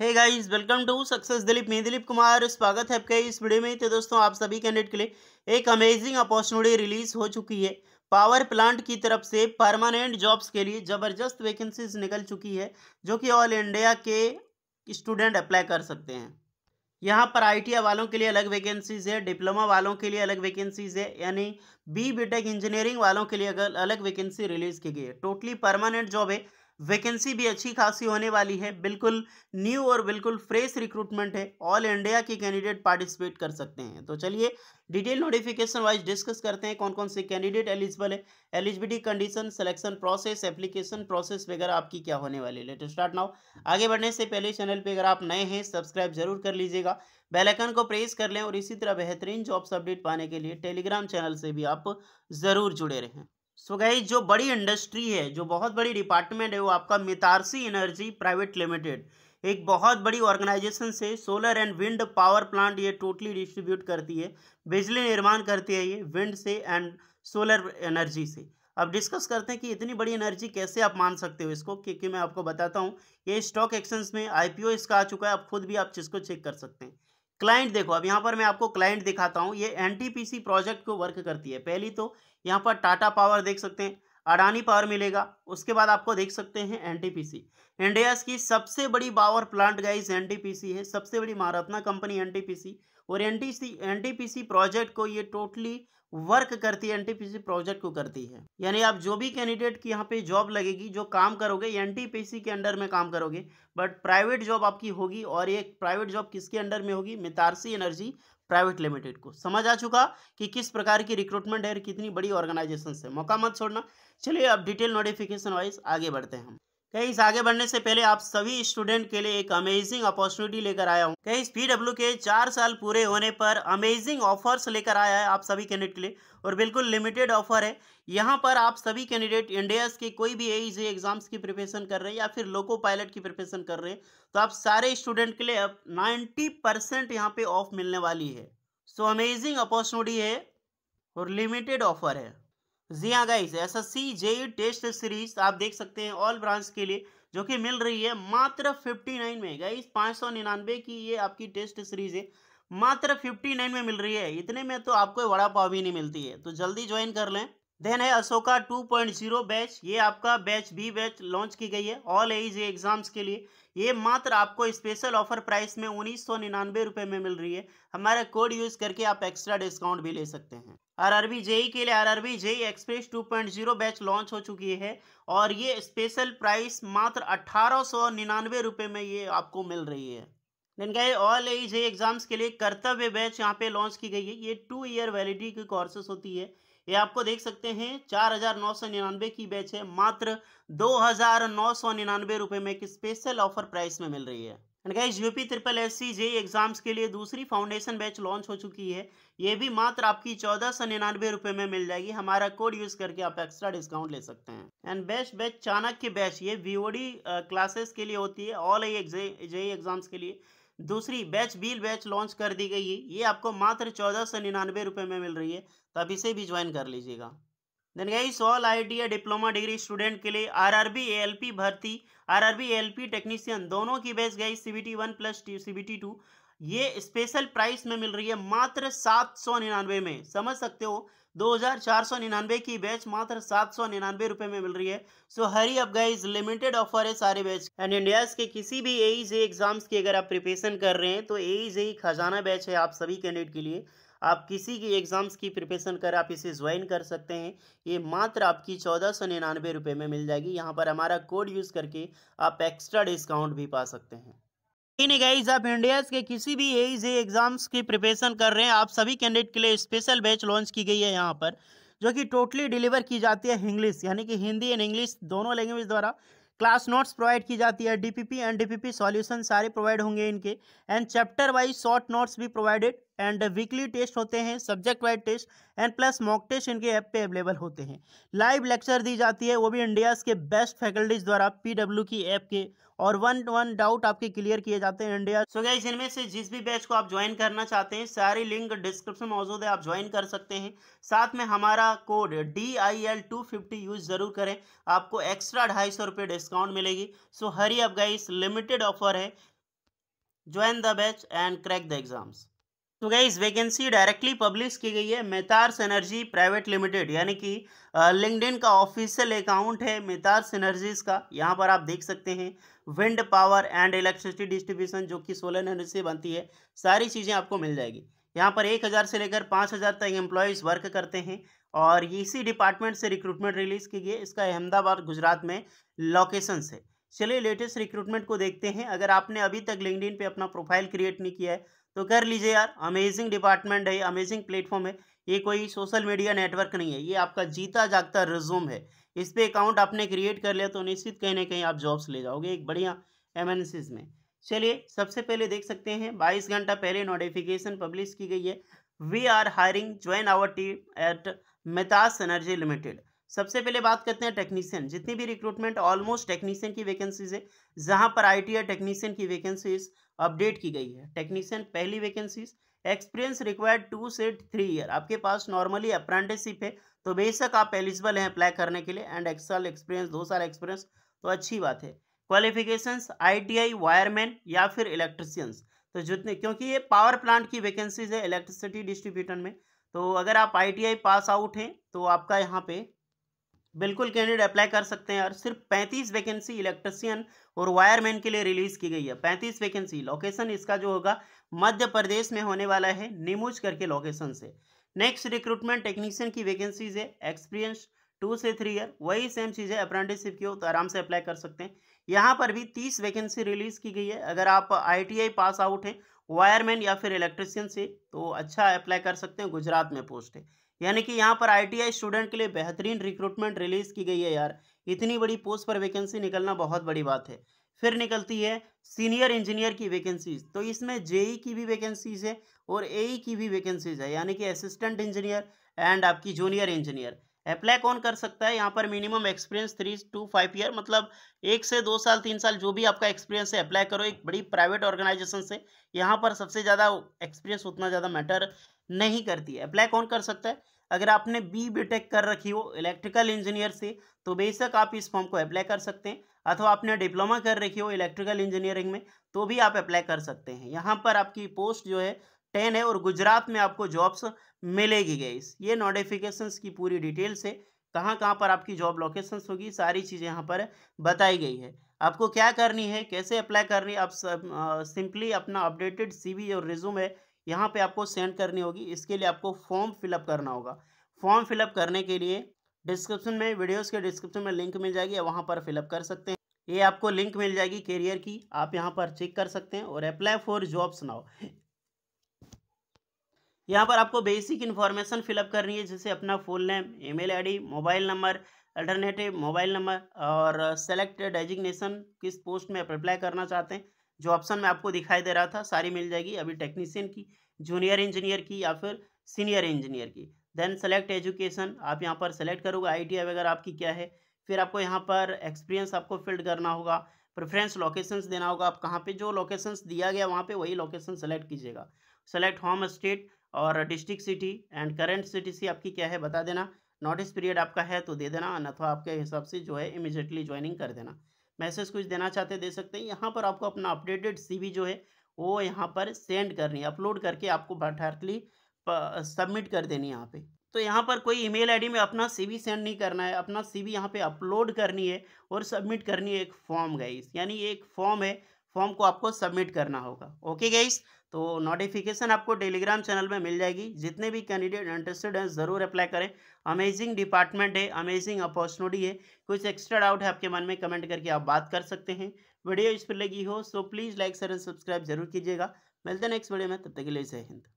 hey guys welcome to success Dilip मैं दिलीप कुमार स्वागत है आपके इस वीडियो में तो दोस्तों आप सभी कैंडिडेट के लिए एक अमेजिंग अपॉर्चुनिटी रिलीज हो चुकी है पावर प्लांट की तरफ से परमानेंट जॉब्स के लिए ज़बरदस्त वैकेंसीज निकल चुकी है जो कि ऑल इंडिया के स्टूडेंट अप्लाई कर सकते हैं यहाँ पर आई वालों के लिए अलग वैकेंसीज़ है डिप्लोमा वालों के लिए अलग वैकेंसीज़ है यानी बी बीटेक इंजीनियरिंग वालों के लिए अलग वैकेंसी रिलीज़ की गई है टोटली परमानेंट जॉब है वैकेंसी भी अच्छी खासी होने वाली है बिल्कुल न्यू और बिल्कुल फ्रेश रिक्रूटमेंट है ऑल इंडिया के कैंडिडेट पार्टिसिपेट कर सकते हैं तो चलिए डिटेल नोटिफिकेशन वाइज डिस्कस करते हैं कौन कौन से कैंडिडेट एलिजिबल है eligibility condition selection process application process वगैरह आपकी क्या होने वाली है लेट स्टार्ट नाउ आगे बढ़ने से पहले चैनल पर अगर आप नए हैं सब्सक्राइब जरूर कर लीजिएगा बेलाइकन को प्रेस कर लें और इसी तरह बेहतरीन जॉब्स अपडेट पाने के लिए टेलीग्राम चैनल से भी आप ज़रूर जुड़े रहें सो गई जो बड़ी इंडस्ट्री है जो बहुत बड़ी डिपार्टमेंट है वो आपका मितारसी एनर्जी प्राइवेट लिमिटेड एक बहुत बड़ी ऑर्गेनाइजेशन से solar and wind power plant ये टोटली डिस्ट्रीब्यूट करती है बिजली निर्माण करती है ये विंड से एंड सोलर एनर्जी से अब डिस्कस करते हैं कि इतनी बड़ी एनर्जी कैसे आप मान सकते हो इसको क्योंकि मैं आपको बताता हूँ ये स्टॉक एक्सचेंज में आईपीओ इसका आ चुका है आप खुद भी आप इसको चेक कर सकते हैं क्लाइंट देखो अब यहाँ पर मैं आपको क्लाइंट दिखाता हूँ ये एनटीपीसी प्रोजेक्ट को वर्क करती है पहली तो यहाँ पर टाटा पावर देख सकते हैं अडानी पावर मिलेगा उसके बाद आपको देख सकते हैं एनटीपीसी इंडिया की सबसे बड़ी पावर प्लांट गाइस एनटीपीसी है सबसे बड़ी महारत्ना कंपनी एनटीपीसी और एनटीसी एनटीपीसी प्रोजेक्ट को ये टोटली वर्क करती है एनटीपीसी प्रोजेक्ट को करती है यानी आप जो भी कैंडिडेट की यहाँ पे जॉब लगेगी जो काम करोगे एनटीपीसी के अंडर में काम करोगे बट प्राइवेट जॉब आपकी होगी और ये प्राइवेट जॉब किसके अंडर में होगी मितारसी एनर्जी प्राइवेट लिमिटेड को समझ आ चुका कि किस प्रकार की रिक्रूटमेंट है कितनी बड़ी ऑर्गेनाइजेशन से मौका मत छोड़ना चलिए अब डिटेल नोटिफिकेशन वाइज आगे बढ़ते हैं हम कहीं इस आगे बढ़ने से पहले आप सभी स्टूडेंट के लिए एक अमेजिंग अपॉर्चुनिटी लेकर आया हूँ कहीं पी डब्ल्यू के चार साल पूरे होने पर अमेजिंग ऑफर्स लेकर आया है आप सभी कैंडिडेट के लिए और बिल्कुल लिमिटेड ऑफर है यहाँ पर आप सभी कैंडिडेट इंडियाज के कोई भी एज एग्जाम्स e की प्रिपरेशन कर रहे हैं या फिर लोको पायलट की प्रिपरेशन कर रहे हैं तो आप सारे स्टूडेंट के लिए अब नाइन्टी परसेंट यहाँ पे ऑफ मिलने वाली है सो अमेजिंग अपॉर्चुनिटी है और लिमिटेड ऑफर है जी हाँ guys S S C JE test series आप देख सकते हैं ऑल ब्रांच के लिए जो कि मिल रही है मात्र 59 में गाइस 599 की ये आपकी टेस्ट सीरीज है मात्र 59 में मिल रही है इतने में तो आपको वड़ा पाव भी नहीं मिलती है तो जल्दी ज्वाइन कर लें देन है अशोका 2.0 बैच ये आपका बैच बी बैच लॉन्च की गई है ऑल एज एग्जाम्स के लिए ये मात्र आपको स्पेशल ऑफर प्राइस में उन्नीस सौ निन्यानवे रुपये में मिल रही है हमारा कोड यूज़ करके आप एक्स्ट्रा डिस्काउंट भी ले सकते हैं आरआरबी जेई के लिए RRB JE express 2.0 batch launch हो चुकी है और ये स्पेशल प्राइस मात्र अट्ठारह सौ निन्यानवे रुपये में ये आपको मिल रही है देन गए ऑल एज एग्जाम्स के लिए कर्तव्य बैच यहाँ पे लॉन्च की गई है ये टू ईयर वैलिडिटी की कोर्सेस होती है ये आपको देख सकते हैं चार हजार नौ सौ निन्यानवे की बैच है मात्र दो हजार नौ सौ निन्यानवे रुपए में एक स्पेशल ऑफर प्राइस में मिल रही है and guys UP triple S C J exams के लिए दूसरी फाउंडेशन बैच लॉन्च हो चुकी है ये भी मात्र आपकी चौदह सौ निन्यानवे रुपए में मिल जाएगी हमारा कोड यूज़ करके आप एक्स्ट्रा डिस्काउंट ले सकते हैं and best batch Chanakya batch ये वीओडी क्लासेस के लिए होती है ऑल आई जे एग्जाम्स के लिए दूसरी बैच बिल बैच लॉन्च कर दी गई है ये आपको मात्र चौदह सौ निन्यानवे रुपये में मिल रही है तो आप इसे भी ज्वाइन कर लीजिएगा then guys all I diploma degree student के लिए आरआरबी पी भर्ती आरआरबी पी टेक्नीशियन दोनों की बैच गई CBT one plus CBT two ये स्पेशल प्राइस में मिल रही है मात्र सात सौ निन्यानवे में समझ सकते हो दो हज़ार चार सौ निन्यानवे की बैच मात्र सात सौ निन्यानवे रुपये में मिल रही है सो हरी अब गाइज लिमिटेड ऑफर है सारे बैच एंड इंडिया के किसी भी ए जे एग्जाम्स की अगर आप प्रिपरेशन कर रहे हैं तो ए जे e खजाना बैच है आप सभी कैंडिडेट के लिए आप किसी की एग्ज़ाम्स की प्रिपरेशन कर आप इसे ज्वाइन कर सकते हैं ये मात्र आपकी चौदह सौ निन्यानवे रुपये में मिल जाएगी यहाँ पर हमारा कोड यूज़ करके आप एक्स्ट्रा डिस्काउंट भी पा सकते हैं इन गाइज आप इंडिया के किसी भी एज एग्जाम्स की प्रिपरेशन कर रहे हैं आप सभी कैंडिडेट के लिए स्पेशल बैच लॉन्च की गई है यहाँ पर जो कि टोटली डिलीवर की जाती है इंग्लिश यानी कि हिंदी एंड इंग्लिश दोनों लैंग्वेज द्वारा क्लास नोट्स प्रोवाइड की जाती है डीपीपी एंड डीपीपी सॉल्यूशन सारे प्रोवाइड होंगे इनके and chapter wise short notes भी प्रोवाइडेड एंड वीकली टेस्ट होते हैं subject wise test and plus mock test इनके ऐप पे अवेलेबल होते हैं लाइव लेक्चर दी जाती है वो भी इंडिया के बेस्ट फैकल्टीज़ द्वारा पीडब्ल्यू की ऐप के और वन वन डाउट आपके क्लियर किए जाते हैं इंडिया सो so इनमें से जिस भी बैच को आप ज्वाइन करना चाहते हैं सारी लिंक डिस्क्रिप्शन में मौजूद है आप ज्वाइन कर सकते हैं साथ में हमारा code D I L two fifty use ज़रूर करें आपको एक्स्ट्रा ढाई सौ रुपये डिस्काउंट मिलेगी सो हरी अब गाइस लिमिटेड ऑफर है join the batch and crack the exams तो क्या इस वैकेंसी डायरेक्टली पब्लिश की गई है मेहतार्स एनर्जी प्राइवेट लिमिटेड यानी कि लिंकडिन का ऑफिशियल अकाउंट है मेहतार्स एनर्जीज का यहाँ पर आप देख सकते हैं wind power and electricity distribution जो कि सोलर एनर्जी से बनती है सारी चीज़ें आपको मिल जाएगी यहाँ पर एक हज़ार से लेकर पाँच हज़ार तक एम्प्लॉयज़ वर्क करते हैं और इसी डिपार्टमेंट से रिक्रूटमेंट रिलीज़ की गई है इसका अहमदाबाद गुजरात में लोकेशन है चलिए लेटेस्ट रिक्रूटमेंट को देखते हैं अगर आपने अभी तक लिंकडिन पे अपना प्रोफाइल क्रिएट नहीं किया है तो कर लीजिए यार अमेजिंग डिपार्टमेंट है अमेजिंग प्लेटफॉर्म है ये कोई सोशल मीडिया नेटवर्क नहीं है ये आपका जीता जागता रिज्यूम है इस पर अकाउंट आपने क्रिएट कर लिया तो निश्चित कहीं ना कहीं आप जॉब्स ले जाओगे एक बढ़िया एम में चलिए सबसे पहले देख सकते हैं बाईस घंटा पहले नोटिफिकेशन पब्लिश की गई है we are hiring join our team at Metas Energy Limited सबसे पहले बात करते हैं टेक्नीशियन जितनी भी रिक्रूटमेंट ऑलमोस्ट टेक्नीशियन की वैकेंसीज है जहां पर आई टी टेक्नीशियन की वैकेंसीज अपडेट की गई है टेक्नीशियन पहली वैकेंसीज एक्सपीरियंस रिक्वायर्ड टू से थ्री ईयर आपके पास नॉर्मली अप्रेंटिसशिप है तो बेशक आप एलिजिबल हैं अप्लाई करने के लिए एंड एक साल एक्सपीरियंस दो साल एक्सपीरियंस तो अच्छी बात है क्वालिफिकेशंस आईटीआई वायरमैन या फिर इलेक्ट्रिशियंस तो जितने क्योंकि ये पावर प्लांट की वैकेंसीज है इलेक्ट्रिसिटी डिस्ट्रीब्यूटर में तो अगर आप आईटीआई पास आउट हैं तो आपका यहाँ पे बिल्कुल कैंडिडेट अप्लाई कर सकते हैं और सिर्फ पैंतीस वैकेंसी इलेक्ट्रिसियन और वायरमैन के लिए रिलीज़ की गई है पैंतीस वैकेंसी लोकेशन इसका जो होगा मध्य प्रदेश में होने वाला है नीमूज करके लोकेशन से नेक्स्ट रिक्रूटमेंट टेक्नीशियन की वैकेंसीज है एक्सपीरियंस टू से थ्री ईयर वही सेम चीज़ है अप्रेंटिसशिप की हो तो आराम से अप्लाई कर सकते हैं यहाँ पर भी तीस वैकेंसी रिलीज़ की गई है अगर आप आई पास आउट हैं वायरमैन या फिर इलेक्ट्रिसियन से तो अच्छा अप्लाई कर सकते हैं गुजरात में पोस्ट है यानी कि यहाँ पर आईटीआई स्टूडेंट के लिए बेहतरीन रिक्रूटमेंट रिलीज की गई है यार इतनी बड़ी पोस्ट पर वैकेंसी निकलना बहुत बड़ी बात है फिर निकलती है सीनियर इंजीनियर की वैकेंसीज तो इसमें जेई e की भी वैकेंसीज है और एई e की भी वैकेंसीज है यानी कि असिस्टेंट इंजीनियर एंड आपकी जूनियर इंजीनियर अप्लाई कौन कर सकता है यहाँ पर minimum experience three two five year मतलब एक से दो साल तीन साल जो भी आपका एक्सपीरियंस है अप्लाई करो एक बड़ी प्राइवेट ऑर्गेनाइजेशन से यहाँ पर सबसे ज़्यादा एक्सपीरियंस उतना ज़्यादा मैटर नहीं करती है अप्लाई कौन कर सकता है अगर आपने बी बी टेक कर रखी हो इलेक्ट्रिकल इंजीनियर से तो बेशक आप इस फॉर्म को अप्लाई कर सकते हैं अथवा आपने डिप्लोमा कर रखी हो इलेक्ट्रिकल इंजीनियरिंग में तो भी आप अप्लाई कर सकते हैं यहाँ पर आपकी पोस्ट जो है टेन है और गुजरात में आपको जॉब्स मिलेगी गईस ये नोटिफिकेशन की पूरी डिटेल्स है कहाँ कहाँ पर आपकी जॉब लोकेशन होगी सारी चीज़ें यहाँ पर बताई गई है आपको क्या करनी है कैसे अप्लाई करनी है आप सिंपली अपना अपडेटेड सीवी और रिज्यूम है यहाँ पे आपको सेंड करनी होगी इसके लिए आपको फॉर्म फिलअप करना होगा फॉर्म फिलअप करने के लिए डिस्क्रिप्शन में वीडियोस के डिस्क्रिप्शन में लिंक मिल जाएगी वहाँ पर फिलअप कर सकते हैं ये आपको लिंक मिल जाएगी करियर की आप यहाँ पर चेक कर सकते हैं और अप्लाई फॉर जॉब्स नाउ यहाँ पर आपको बेसिक इन्फॉर्मेशन फिलअप करनी है जैसे अपना full name email ID, mobile number alternative mobile number और सेलेक्ट डेजिग्नेशन किस पोस्ट में आप अप्लाई करना चाहते हैं जो ऑप्शन में आपको दिखाई दे रहा था सारी मिल जाएगी अभी टेक्नीशियन की जूनियर इंजीनियर की या फिर सीनियर इंजीनियर की देन सेलेक्ट एजुकेशन आप यहाँ पर सेलेक्ट करोगे आई वगैरह आपकी क्या है फिर आपको यहाँ पर एक्सपीरियंस आपको फिल्ड करना होगा प्रेफरेंस लोकेशंस देना होगा आप कहाँ पे जो लोकेशंस दिया गया वहाँ पे वही लोकेशन सेलेक्ट कीजिएगा सेलेक्ट होम स्टेट और district city and current city सी आपकी क्या है बता देना नोटिस पीरियड आपका है तो दे देना अथवा आपके हिसाब से जो है इमिजिएटली ज्वाइनिंग कर देना मैसेज कुछ देना चाहते दे सकते हैं यहाँ पर आपको अपना अपडेटेड सी जो है वो यहाँ पर सेंड करनी है अपलोड करके आपको डायरेक्टली सबमिट कर देनी यहाँ पे तो यहाँ पर कोई ईमेल आईडी में अपना सीवी सेंड नहीं करना है अपना सीवी यहाँ पर अपलोड करनी है और सबमिट करनी है एक फॉर्म गाइस यानी एक फॉर्म है फॉर्म को आपको सबमिट करना होगा ओके गाइस तो नोटिफिकेशन आपको टेलीग्राम चैनल में मिल जाएगी जितने भी कैंडिडेट इंटरेस्टेड हैं ज़रूर अप्लाई करें अमेजिंग डिपार्टमेंट है अमेजिंग अपॉर्चुनिटी है कुछ एक्स्ट्रा डाउट है आपके मन में कमेंट करके आप बात कर सकते हैं वीडियो इस पर लगी हो so please like share and subscribe जरूर कीजिएगा मिलते हैं नेक्स्ट वीडियो में तब तक के लिए जय हिंद